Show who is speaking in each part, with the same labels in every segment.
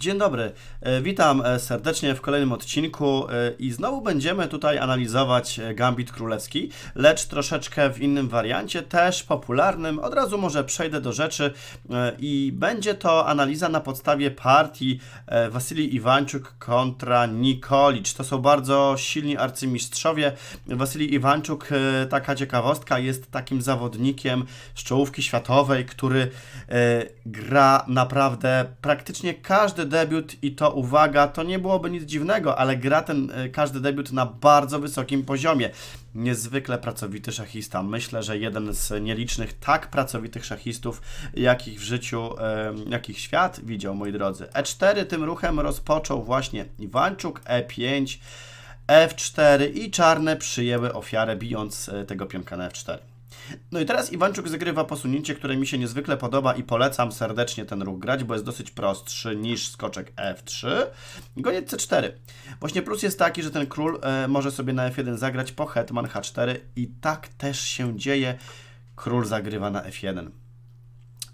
Speaker 1: Dzień dobry, e, witam e, serdecznie w kolejnym odcinku e, i znowu będziemy tutaj analizować Gambit Królewski, lecz troszeczkę w innym wariancie, też popularnym. Od razu może przejdę do rzeczy i będzie to analiza na podstawie partii Wasylii Iwańczuk kontra Nikolicz. To są bardzo silni arcymistrzowie. Wasylii Iwańczuk, taka ciekawostka, jest takim zawodnikiem z czołówki światowej, który gra naprawdę praktycznie każdy debiut i to uwaga, to nie byłoby nic dziwnego, ale gra ten e, każdy debiut na bardzo wysokim poziomie. Niezwykle pracowity szachista. Myślę, że jeden z nielicznych tak pracowitych szachistów, jakich w życiu, jakich świat widział, moi drodzy. E4 tym ruchem rozpoczął właśnie Iwanczuk, E5, F4 i czarne przyjęły ofiarę bijąc e, tego pionka na F4. No i teraz Iwanczuk zagrywa posunięcie, które mi się niezwykle podoba i polecam serdecznie ten ruch grać, bo jest dosyć prostszy niż skoczek F3. Goniec C4. Właśnie plus jest taki, że ten król e, może sobie na F1 zagrać po hetman H4 i tak też się dzieje. Król zagrywa na F1.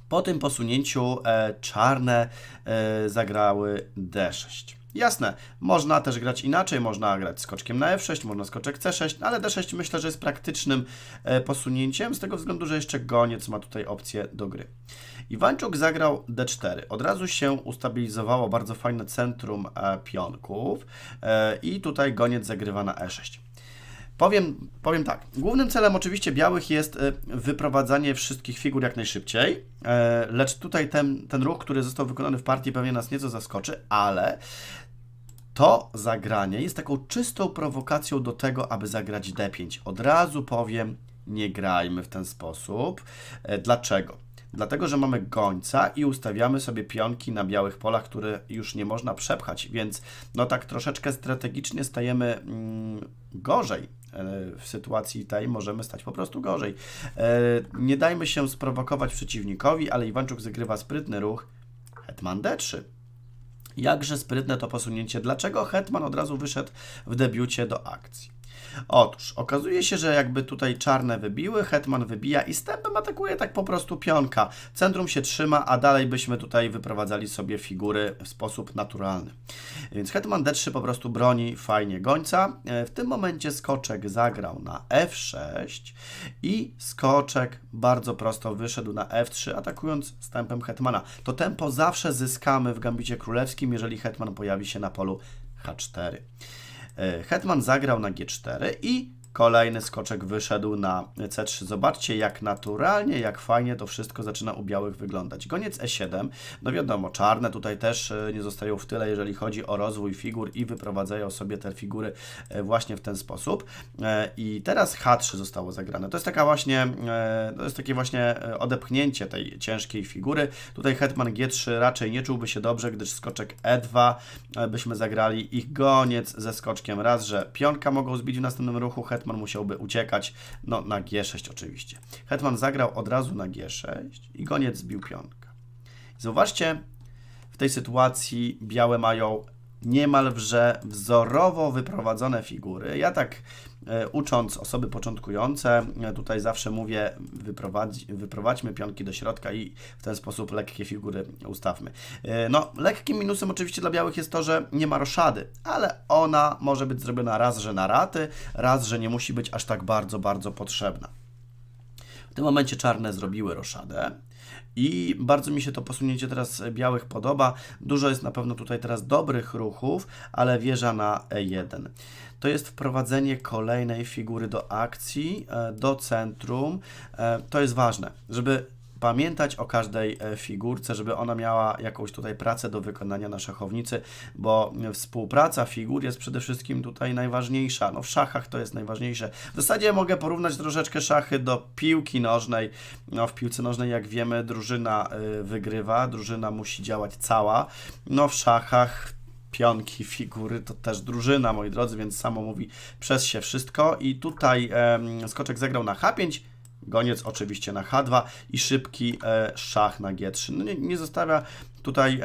Speaker 1: Po tym posunięciu e, czarne e, zagrały D6. Jasne, można też grać inaczej, można grać skoczkiem na f6, można skoczek c6, ale d6 myślę, że jest praktycznym e, posunięciem, z tego względu, że jeszcze goniec ma tutaj opcję do gry. Iwańczuk zagrał d4. Od razu się ustabilizowało bardzo fajne centrum e, pionków e, i tutaj goniec zagrywa na e6. Powiem, powiem tak, głównym celem oczywiście białych jest wyprowadzanie wszystkich figur jak najszybciej, lecz tutaj ten, ten ruch, który został wykonany w partii pewnie nas nieco zaskoczy, ale to zagranie jest taką czystą prowokacją do tego, aby zagrać D5. Od razu powiem, nie grajmy w ten sposób. E, dlaczego? Dlatego, że mamy gońca i ustawiamy sobie pionki na białych polach, które już nie można przepchać, więc no tak troszeczkę strategicznie stajemy mm, gorzej e, w sytuacji tej możemy stać po prostu gorzej. E, nie dajmy się sprowokować przeciwnikowi, ale Iwanczuk zagrywa sprytny ruch Hetman D3. Jakże sprytne to posunięcie. Dlaczego Hetman od razu wyszedł w debiucie do akcji? Otóż, okazuje się, że jakby tutaj czarne wybiły, hetman wybija i stępem atakuje tak po prostu pionka. Centrum się trzyma, a dalej byśmy tutaj wyprowadzali sobie figury w sposób naturalny. Więc hetman d3 po prostu broni fajnie gońca. E, w tym momencie skoczek zagrał na f6 i skoczek bardzo prosto wyszedł na f3, atakując stępem hetmana. To tempo zawsze zyskamy w gambicie królewskim, jeżeli hetman pojawi się na polu h4. E, Hetman zagrał na G4 i Kolejny skoczek wyszedł na C3. Zobaczcie, jak naturalnie, jak fajnie to wszystko zaczyna u białych wyglądać. Goniec E7, no wiadomo, czarne tutaj też e, nie zostają w tyle, jeżeli chodzi o rozwój figur i wyprowadzają sobie te figury e, właśnie w ten sposób. E, I teraz H3 zostało zagrane. To jest taka właśnie, to jest takie właśnie odepchnięcie tej ciężkiej figury. Tutaj hetman G3 raczej nie czułby się dobrze, gdyż skoczek E2 byśmy zagrali ich goniec ze skoczkiem raz, że pionka mogą zbić w następnym ruchu, hetman Hetman musiałby uciekać, no na G6 oczywiście. Hetman zagrał od razu na G6 i goniec zbił pionka. Zobaczcie, w tej sytuacji białe mają niemalże wzorowo wyprowadzone figury. Ja tak E, ucząc osoby początkujące, e, tutaj zawsze mówię, wyprowadź, wyprowadźmy pionki do środka i w ten sposób lekkie figury ustawmy. E, no, lekkim minusem oczywiście dla białych jest to, że nie ma roszady, ale ona może być zrobiona raz, że na raty, raz, że nie musi być aż tak bardzo, bardzo potrzebna. W tym momencie czarne zrobiły roszadę, i bardzo mi się to posunięcie teraz e, białych podoba. Dużo jest na pewno tutaj teraz dobrych ruchów, ale wieża na E1. To jest wprowadzenie kolejnej figury do akcji, e, do centrum. E, to jest ważne, żeby pamiętać o każdej e, figurce, żeby ona miała jakąś tutaj pracę do wykonania na szachownicy, bo współpraca figur jest przede wszystkim tutaj najważniejsza. No w szachach to jest najważniejsze. W zasadzie mogę porównać troszeczkę szachy do piłki nożnej. No w piłce nożnej, jak wiemy, drużyna e, wygrywa, drużyna musi działać cała. No w szachach pionki, figury, to też drużyna, moi drodzy, więc samo mówi przez się wszystko. I tutaj em, skoczek zagrał na H5, Goniec oczywiście na H2 i szybki e, szach na G3. No nie, nie zostawia tutaj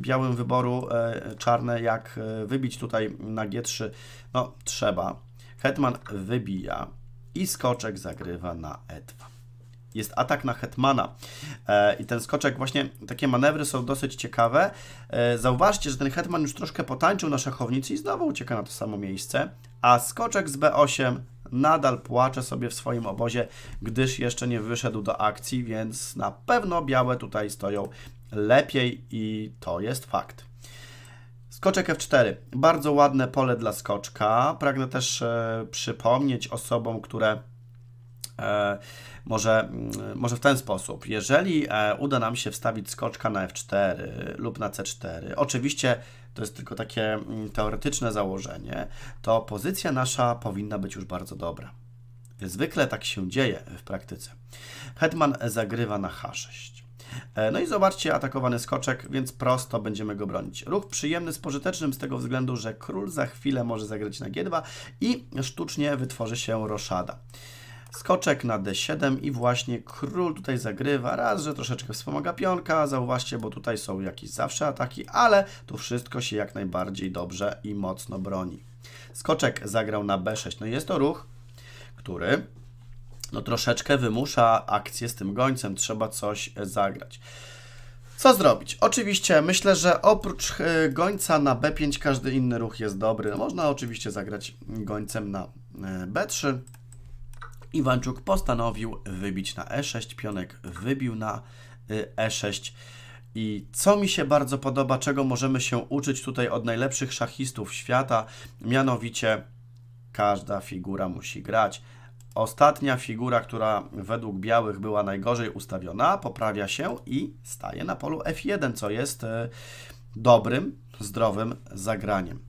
Speaker 1: białym wyboru e, czarne, jak e, wybić tutaj na G3. No trzeba. Hetman wybija i skoczek zagrywa na E2 jest atak na Hetmana. I ten skoczek, właśnie takie manewry są dosyć ciekawe. Zauważcie, że ten Hetman już troszkę potańczył na szachownicy i znowu ucieka na to samo miejsce. A skoczek z B8 nadal płacze sobie w swoim obozie, gdyż jeszcze nie wyszedł do akcji, więc na pewno białe tutaj stoją lepiej i to jest fakt. Skoczek F4. Bardzo ładne pole dla skoczka. Pragnę też e, przypomnieć osobom, które e, może, mm, może w ten sposób. Jeżeli e, uda nam się wstawić skoczka na F4 lub na C4, oczywiście to jest tylko takie mm, teoretyczne założenie, to pozycja nasza powinna być już bardzo dobra. Zwykle tak się dzieje w praktyce. Hetman zagrywa na H6. E, no i zobaczcie, atakowany skoczek, więc prosto będziemy go bronić. Ruch przyjemny spożytecznym z tego względu, że król za chwilę może zagrać na G2 i sztucznie wytworzy się roszada. Skoczek na D7 i właśnie król tutaj zagrywa. Raz, że troszeczkę wspomaga pionka, zauważcie, bo tutaj są jakieś zawsze ataki, ale tu wszystko się jak najbardziej dobrze i mocno broni. Skoczek zagrał na B6. No jest to ruch, który no troszeczkę wymusza akcję z tym gońcem. Trzeba coś e, zagrać. Co zrobić? Oczywiście myślę, że oprócz e, gońca na B5 każdy inny ruch jest dobry. Można oczywiście zagrać gońcem na e, B3. Iwanczuk postanowił wybić na e6, pionek wybił na y, e6. I co mi się bardzo podoba, czego możemy się uczyć tutaj od najlepszych szachistów świata, mianowicie każda figura musi grać. Ostatnia figura, która według białych była najgorzej ustawiona, poprawia się i staje na polu F1, co jest y, dobrym, zdrowym zagraniem.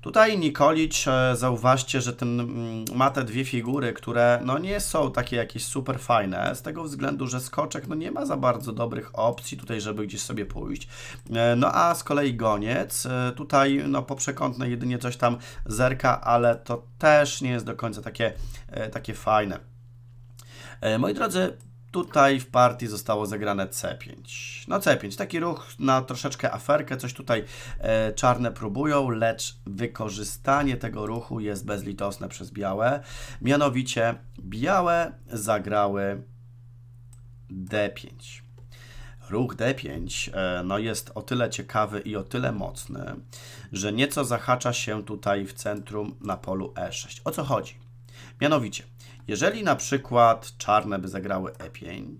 Speaker 1: Tutaj Nikolicz, zauważcie, że ten, mm, ma te dwie figury, które no nie są takie jakieś super fajne, z tego względu, że skoczek no nie ma za bardzo dobrych opcji tutaj, żeby gdzieś sobie pójść. E, no a z kolei goniec, e, tutaj no po przekątnej jedynie coś tam zerka, ale to też nie jest do końca takie, e, takie fajne. Moi drodzy, Tutaj w partii zostało zagrane C5. No C5, taki ruch na troszeczkę aferkę, coś tutaj e, czarne próbują, lecz wykorzystanie tego ruchu jest bezlitosne przez białe. Mianowicie białe zagrały D5. Ruch D5 e, no jest o tyle ciekawy i o tyle mocny, że nieco zahacza się tutaj w centrum na polu E6. O co chodzi? Mianowicie, jeżeli na przykład czarne by zagrały E5,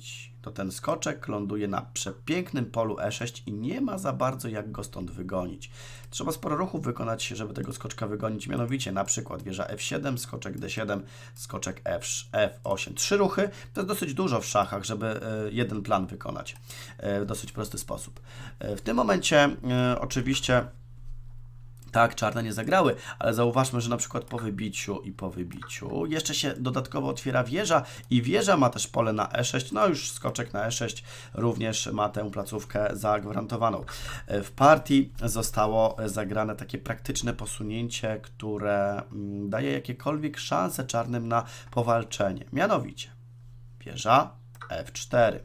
Speaker 1: to ten skoczek ląduje na przepięknym polu E6 i nie ma za bardzo jak go stąd wygonić. Trzeba sporo ruchów wykonać, żeby tego skoczka wygonić, mianowicie na przykład wieża F7, skoczek D7, skoczek F, F8. Trzy ruchy to jest dosyć dużo w szachach, żeby e, jeden plan wykonać e, w dosyć prosty sposób. E, w tym momencie oczywiście tak, czarne nie zagrały, ale zauważmy, że na przykład po wybiciu i po wybiciu jeszcze się dodatkowo otwiera wieża i wieża ma też pole na E6, no już skoczek na E6 również ma tę placówkę zagwarantowaną. E, w partii zostało e, zagrane takie praktyczne posunięcie, które mm, daje jakiekolwiek szanse czarnym na powalczenie. Mianowicie wieża F4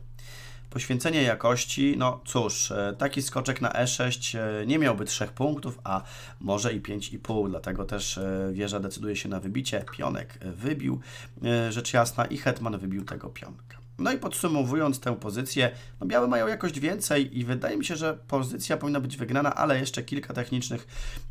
Speaker 1: Poświęcenie jakości, no cóż, e, taki skoczek na E6 e, nie miałby 3 punktów, a może i 5,5, dlatego też e, wieża decyduje się na wybicie. Pionek wybił, rzecz jasna, i hetman wybił tego pionka. No i podsumowując tę pozycję, no białe mają jakość więcej i wydaje mi się, że pozycja powinna być wygrana, ale jeszcze kilka technicznych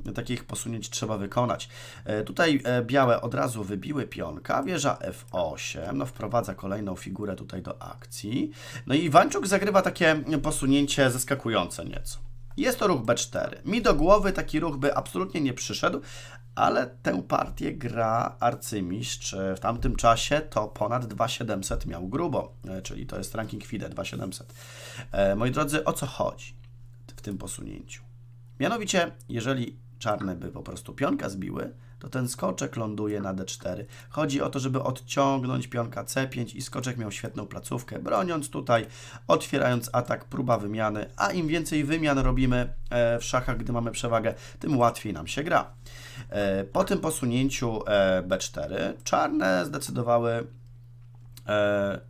Speaker 1: e, takich posunięć trzeba wykonać. E, tutaj e, białe od razu wybiły pionka, wieża F8, no wprowadza kolejną figurę tutaj do akcji. No i Iwańczuk zagrywa takie posunięcie zaskakujące nieco. Jest to ruch B4. Mi do głowy taki ruch by absolutnie nie przyszedł, ale tę partię gra arcymistrz. E, w tamtym czasie to ponad 2700 miał grubo, e, czyli to jest ranking FIDE 2700. E, moi drodzy, o co chodzi w tym posunięciu? Mianowicie, jeżeli czarne by po prostu pionka zbiły, to ten skoczek ląduje na D4. Chodzi o to, żeby odciągnąć pionka C5 i skoczek miał świetną placówkę, broniąc tutaj, otwierając atak, próba wymiany, a im więcej wymian robimy e, w szachach, gdy mamy przewagę, tym łatwiej nam się gra. E, po tym posunięciu e, B4 czarne zdecydowały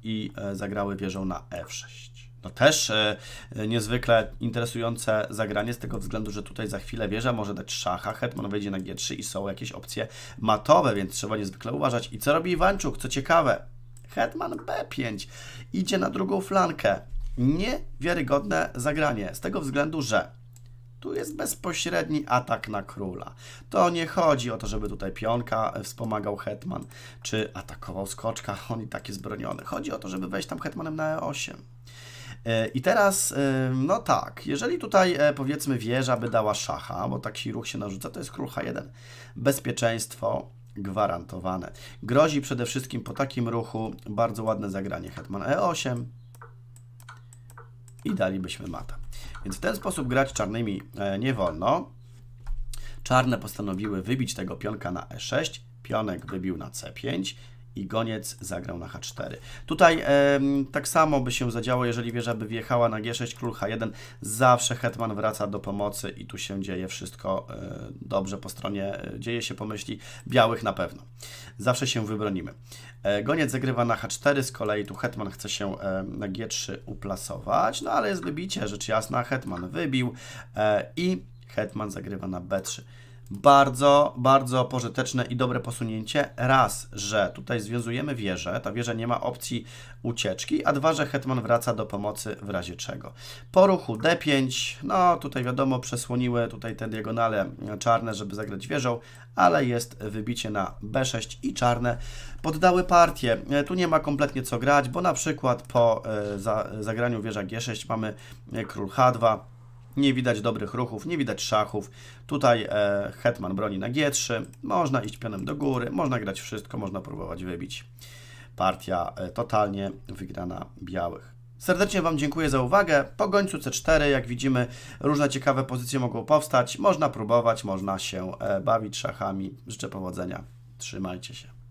Speaker 1: i zagrały wieżą na F6 no też e, e, niezwykle interesujące zagranie z tego względu, że tutaj za chwilę wieża może dać szacha, hetman wejdzie na g3 i są jakieś opcje matowe, więc trzeba niezwykle uważać. I co robi Iwanczuk? Co ciekawe, hetman b5 idzie na drugą flankę. Niewiarygodne zagranie z tego względu, że tu jest bezpośredni atak na króla. To nie chodzi o to, żeby tutaj pionka e, wspomagał hetman, czy atakował skoczka, on i tak jest broniony. Chodzi o to, żeby wejść tam hetmanem na e8. I teraz, y, no tak, jeżeli tutaj e, powiedzmy wieża by dała szacha, bo taki ruch się narzuca, to jest król H1. Bezpieczeństwo gwarantowane. Grozi przede wszystkim po takim ruchu bardzo ładne zagranie hetman E8 i dalibyśmy mata. Więc w ten sposób grać czarnymi e, nie wolno. Czarne postanowiły wybić tego pionka na E6, pionek wybił na C5, i goniec zagrał na H4. Tutaj e, tak samo by się zadziało, jeżeli wieża by wjechała na G6, król H1, zawsze hetman wraca do pomocy i tu się dzieje wszystko e, dobrze po stronie, e, dzieje się pomyśli białych na pewno. Zawsze się wybronimy. E, goniec zagrywa na H4, z kolei tu hetman chce się e, na G3 uplasować, no ale jest wybicie, rzecz jasna, hetman wybił e, i hetman zagrywa na B3. Bardzo, bardzo pożyteczne i dobre posunięcie. Raz, że tutaj związujemy wieżę, ta wieża nie ma opcji ucieczki, a dwa, że hetman wraca do pomocy w razie czego. Po ruchu d5, no tutaj wiadomo, przesłoniły tutaj te diagonale czarne, żeby zagrać wieżą, ale jest wybicie na b6 i czarne poddały partię. E, tu nie ma kompletnie co grać, bo na przykład po e, zagraniu wieża g6 mamy e, król h2, nie widać dobrych ruchów, nie widać szachów. Tutaj e, hetman broni na g3, można iść pionem do góry, można grać wszystko, można próbować wybić. Partia e, totalnie wygrana białych. Serdecznie Wam dziękuję za uwagę. Po gońcu C4, jak widzimy, różne ciekawe pozycje mogą powstać. Można próbować, można się e, bawić szachami. Życzę powodzenia. Trzymajcie się.